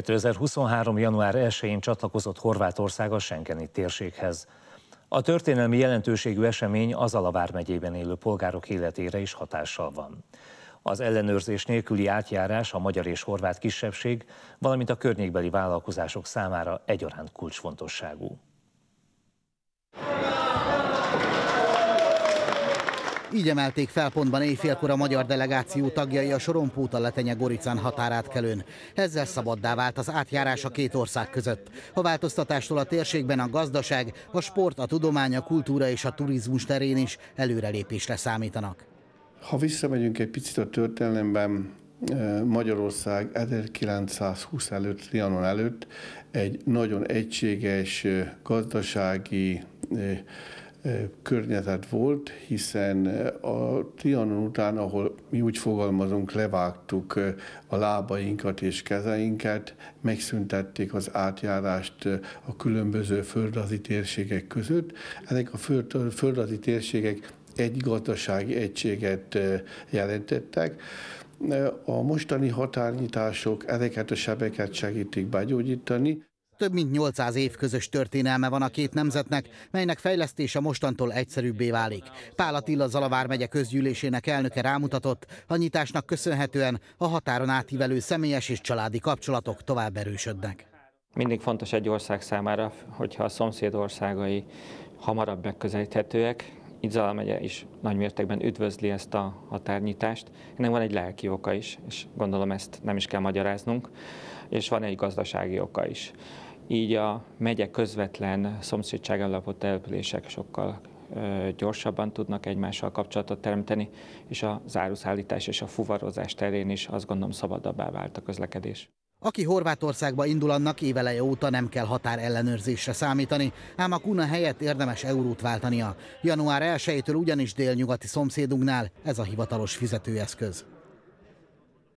2023. január 1-én csatlakozott Horvátország a Schengeni térséghez. A történelmi jelentőségű esemény az Alavár megyében élő polgárok életére is hatással van. Az ellenőrzés nélküli átjárás a magyar és horvát kisebbség, valamint a környékbeli vállalkozások számára egyaránt kulcsfontosságú. Így emelték fel pontban éjfélkor a magyar delegáció tagjai a Sorompóta letenye Goricán határátkelőn. Ezzel szabaddá vált az átjárás a két ország között. A változtatástól a térségben a gazdaság, a sport, a tudomány, a kultúra és a turizmus terén is előrelépésre számítanak. Ha visszamegyünk egy picit a történelemben, eh, Magyarország 1920 előtt, Trianon előtt egy nagyon egységes eh, gazdasági eh, környezet volt, hiszen a Trianon után, ahol mi úgy fogalmazunk, levágtuk a lábainkat és kezeinket, megszüntették az átjárást a különböző földrajzi térségek között. Ezek a földrajzi térségek egy gazdasági egységet jelentettek. A mostani határnyitások ezeket a sebeket segítik begyógyítani. Több mint 800 év közös történelme van a két nemzetnek, melynek fejlesztése mostantól egyszerűbbé válik. Pál Attila Zalavár megye közgyűlésének elnöke rámutatott, a nyitásnak köszönhetően a határon átívelő személyes és családi kapcsolatok tovább erősödnek. Mindig fontos egy ország számára, hogyha a szomszéd országai hamarabb megközelíthetőek, így Zala megye is nagy mértékben üdvözli ezt a határnyitást. Ennek van egy lelki oka is, és gondolom ezt nem is kell magyaráznunk, és van egy gazdasági oka is így a megye közvetlen szomszédság alapú települések sokkal gyorsabban tudnak egymással kapcsolatot teremteni, és a záruszállítás és a fuvarozás terén is azt gondolom szabadabbá vált a közlekedés. Aki Horvátországba indul, annak éveleje óta nem kell határellenőrzésre számítani, ám a kuna helyett érdemes eurót váltania. Január 1-től ugyanis délnyugati szomszédunknál ez a hivatalos fizetőeszköz.